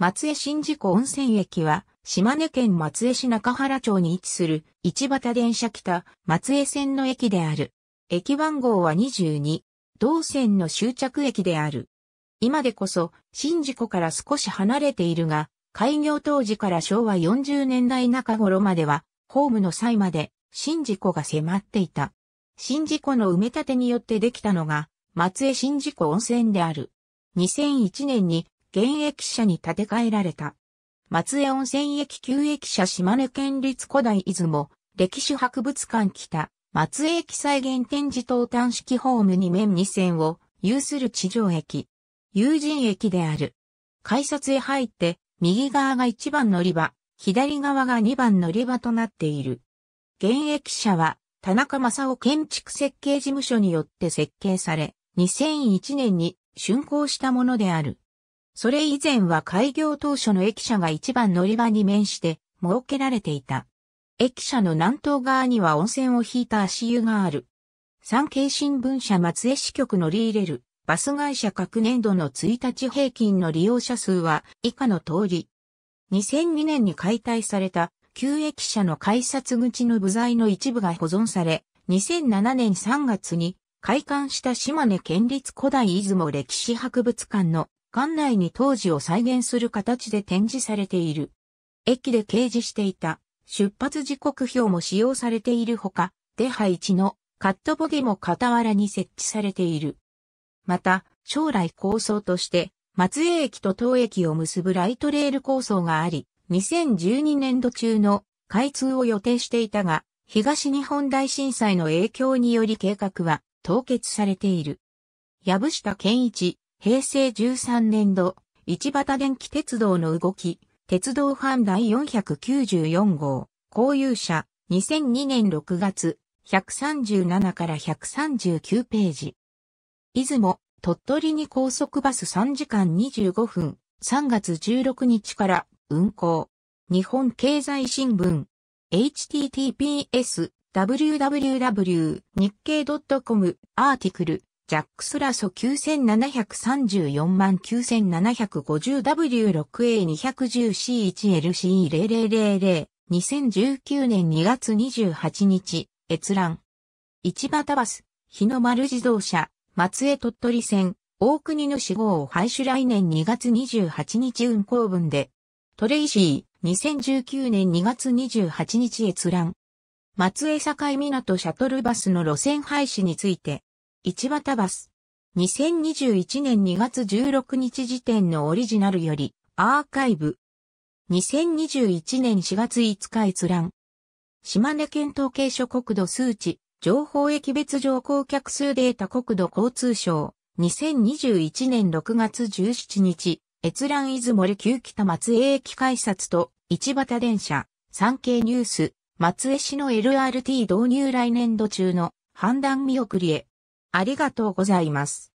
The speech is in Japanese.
松江新事故温泉駅は、島根県松江市中原町に位置する、市畑電車北、松江線の駅である。駅番号は22、同線の終着駅である。今でこそ、新事故から少し離れているが、開業当時から昭和40年代中頃までは、ホームの際まで、新事故が迫っていた。新事故の埋め立てによってできたのが、松江新事故温泉である。2001年に現役者に建て替えられた。松江温泉駅旧駅舎島根県立古代出雲歴史博物館北松江駅再現展示等端式ホーム2面2線を有する地上駅。有人駅である。改札へ入って右側が1番乗り場、左側が2番乗り場となっている。現役者は田中正夫建築設計事務所によって設計され、2001年に竣工したものである。それ以前は開業当初の駅舎が一番乗り場に面して設けられていた。駅舎の南東側には温泉を引いた足湯がある。産経新聞社松江支局乗り入れるバス会社各年度の1日平均の利用者数は以下の通り。2002年に解体された旧駅舎の改札口の部材の一部が保存され、2007年3月に開館した島根県立古代出雲歴史博物館の館内に当時を再現する形で展示されている。駅で掲示していた出発時刻表も使用されているほか、出配置のカットボケも傍らに設置されている。また、将来構想として、松江駅と東駅を結ぶライトレール構想があり、2012年度中の開通を予定していたが、東日本大震災の影響により計画は凍結されている。藪下健一、平成13年度、市畑電気鉄道の動き、鉄道ファン第494号、公有者、2002年6月、137から139ページ。出雲、鳥取に高速バス3時間25分、3月16日から運行。日本経済新聞、https, www, 日経 .com アーティクルジャックスラソ 97349750W6A210C1LCE0000 2019年2月28日、閲覧。市場タバス、日の丸自動車、松江鳥取線、大国の死亡を廃止来年2月28日運行分で、トレイシー、2019年2月28日閲覧。松江境港シャトルバスの路線廃止について、一畑バス。2021年2月16日時点のオリジナルより、アーカイブ。2021年4月5日閲覧。島根県統計所国土数値、情報駅別乗降客数データ国土交通省。2021年6月17日、閲覧出森旧北松江駅改札と、一畑電車、産経ニュース、松江市の LRT 導入来年度中の判断見送りへ。ありがとうございます。